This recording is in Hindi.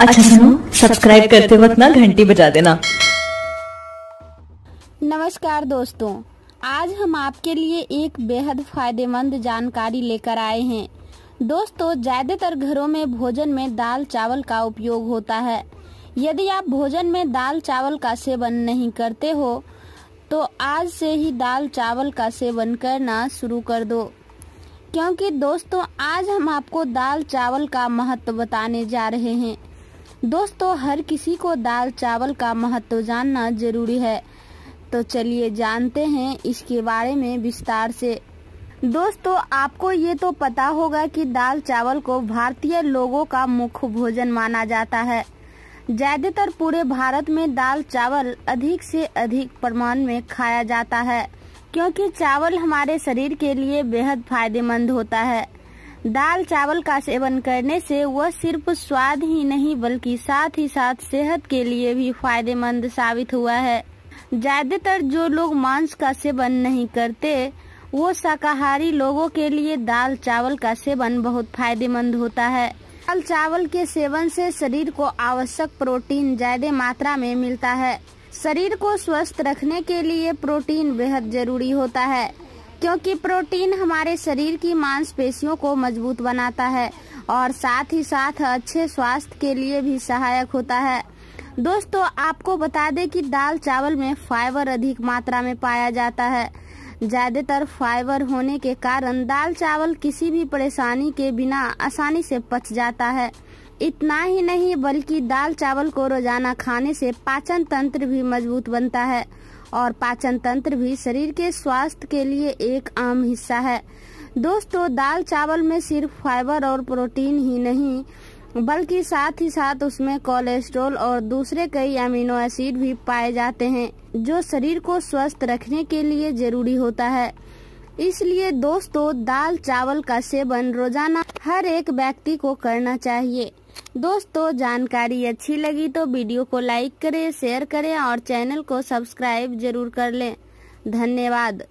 अच्छा सुनो सब्सक्राइब करते वक्त ना घंटी बजा देना नमस्कार दोस्तों आज हम आपके लिए एक बेहद फायदेमंद जानकारी लेकर आए हैं दोस्तों ज्यादातर घरों में भोजन में दाल चावल का उपयोग होता है यदि आप भोजन में दाल चावल का सेवन नहीं करते हो तो आज से ही दाल चावल का सेवन करना शुरू कर दो क्योंकि दोस्तों आज हम आपको दाल चावल का महत्व बताने जा रहे हैं दोस्तों हर किसी को दाल चावल का महत्व जानना जरूरी है तो चलिए जानते हैं इसके बारे में विस्तार से दोस्तों आपको ये तो पता होगा कि दाल चावल को भारतीय लोगों का मुख्य भोजन माना जाता है ज़्यादातर पूरे भारत में दाल चावल अधिक से अधिक प्रमाण में खाया जाता है क्योंकि चावल हमारे शरीर के लिए बेहद फायदेमंद होता है दाल चावल का सेवन करने से वह सिर्फ स्वाद ही नहीं बल्कि साथ ही साथ सेहत के लिए भी फायदेमंद साबित हुआ है ज़्यादातर जो लोग मांस का सेवन नहीं करते वो शाकाहारी लोगों के लिए दाल चावल का सेवन बहुत फायदेमंद होता है दाल चावल के सेवन से शरीर को आवश्यक प्रोटीन ज्यादा मात्रा में मिलता है शरीर को स्वस्थ रखने के लिए प्रोटीन बेहद जरूरी होता है क्योंकि प्रोटीन हमारे शरीर की मांसपेशियों को मजबूत बनाता है और साथ ही साथ अच्छे स्वास्थ्य के लिए भी सहायक होता है दोस्तों आपको बता दें कि दाल चावल में फाइबर अधिक मात्रा में पाया जाता है ज्यादातर फाइबर होने के कारण दाल चावल किसी भी परेशानी के बिना आसानी से पच जाता है इतना ही नहीं बल्कि दाल चावल को रोजाना खाने से पाचन तंत्र भी मजबूत बनता है और पाचन तंत्र भी शरीर के स्वास्थ्य के लिए एक आम हिस्सा है दोस्तों दाल चावल में सिर्फ फाइबर और प्रोटीन ही नहीं बल्कि साथ ही साथ उसमें कोलेस्ट्रॉल और दूसरे कई अमीनो एसिड भी पाए जाते हैं जो शरीर को स्वस्थ रखने के लिए जरूरी होता है इसलिए दोस्तों दाल चावल का सेवन रोजाना हर एक व्यक्ति को करना चाहिए दोस्तों जानकारी अच्छी लगी तो वीडियो को लाइक करें शेयर करें और चैनल को सब्सक्राइब जरूर कर लें धन्यवाद